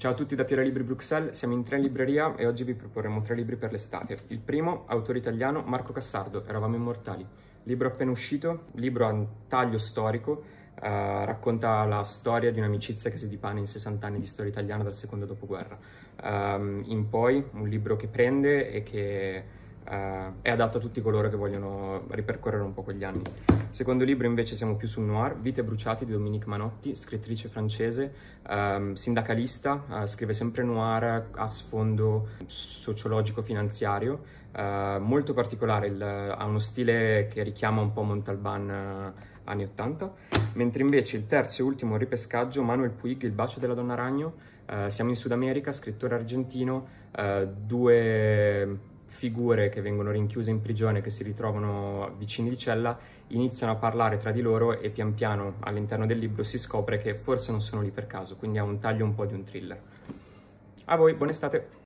Ciao a tutti da Piera Libri Bruxelles, siamo in tre libreria e oggi vi proporremo tre libri per l'estate. Il primo, autore italiano Marco Cassardo, Eravamo Immortali. Libro appena uscito, libro a taglio storico, eh, racconta la storia di un'amicizia che si dipane in 60 anni di storia italiana dal secondo dopoguerra. Um, in poi, un libro che prende e che eh, è adatto a tutti coloro che vogliono ripercorrere un po' quegli anni. Secondo libro invece siamo più sul noir, Vite bruciate di Dominique Manotti, scrittrice francese, eh, sindacalista, eh, scrive sempre noir a sfondo sociologico-finanziario, eh, molto particolare, il, ha uno stile che richiama un po' Montalban eh, anni 80, mentre invece il terzo e ultimo ripescaggio, Manuel Puig, Il bacio della donna ragno, eh, siamo in Sud America, scrittore argentino, eh, due figure che vengono rinchiuse in prigione, che si ritrovano vicini di cella, iniziano a parlare tra di loro e pian piano all'interno del libro si scopre che forse non sono lì per caso, quindi ha un taglio un po' di un thriller. A voi, buon estate!